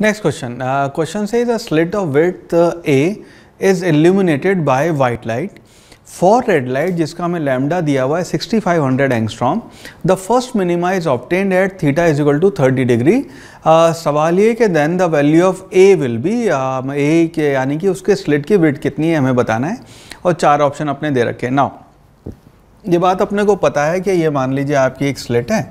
Next question question से says a slit of width uh, A is illuminated by white light. For red जिसका हमें lambda दिया हुआ है 6500 angstrom the first minima is obtained at theta is equal to thirty degree सवाल ये कि then the value of A will be A के यानी कि उसके स्लिट की विथ कितनी है हमें बताना है और चार ऑप्शन अपने दे रखे हैं नाउ ये बात अपने को पता है कि ये मान लीजिए आपकी एक स्लिट है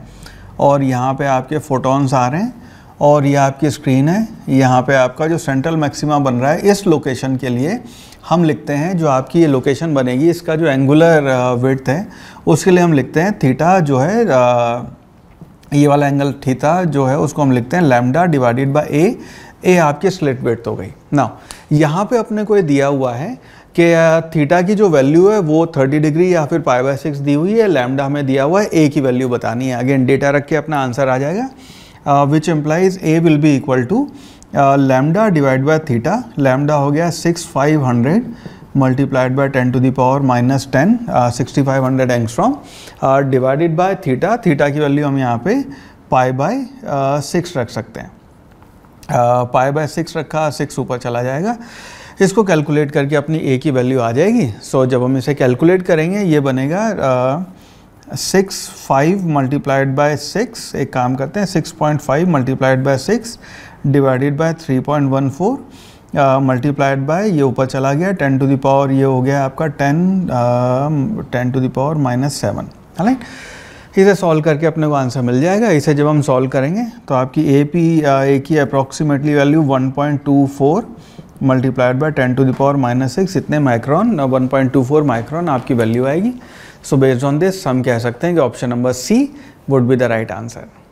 और यहाँ पर आपके फोटोन्स आ रहे हैं और ये आपकी स्क्रीन है यहाँ पे आपका जो सेंट्रल मैक्सिमा बन रहा है इस लोकेशन के लिए हम लिखते हैं जो आपकी ये लोकेशन बनेगी इसका जो एंगुलर वेथ है उसके लिए हम लिखते हैं थीटा जो है ये वाला एंगल थीटा जो है उसको हम लिखते हैं lambda divided by A A आपकी स्लिट वेट हो गई ना यहाँ पर अपने को ये दिया हुआ है कि थीटा की जो वैल्यू है वो 30 डिग्री या फिर पाई बाय सिक्स दी हुई है लैमडा हमें दिया हुआ है ए की वैल्यू बतानी है अगेन डेटा रख के अपना आंसर आ जाएगा which implies A will be equal to to divide by theta lambda हो गया six five hundred multiplied by 10 to the power minus 10 uh, 6500 uh, divided divided by theta theta की value हम यहाँ pi पाई बाय सिक्स रख सकते हैं pi by six रखा six ऊपर चला जाएगा इसको कैलकुलेट करके अपनी ए की वैल्यू आ जाएगी सो so, जब हम इसे कैलकुलेट करेंगे ये बनेगा uh, six five multiplied by six एक काम करते हैं six point five multiplied by six divided by three point one four multiplied by ये ऊपर चला गया टेन टू द पावर ये हो गया आपका ten ten to the power minus seven है इसे सॉल्व करके अपने को आंसर मिल जाएगा इसे जब हम सॉल्व करेंगे तो आपकी ए पी ए की approximately value 1.24 multiplied by ten to the power minus six इतने माइक्रॉन 1.24 माइक्रॉन आपकी वैल्यू आएगी सो बेस्ड ऑन दिस हम कह सकते हैं कि option number C would be the right answer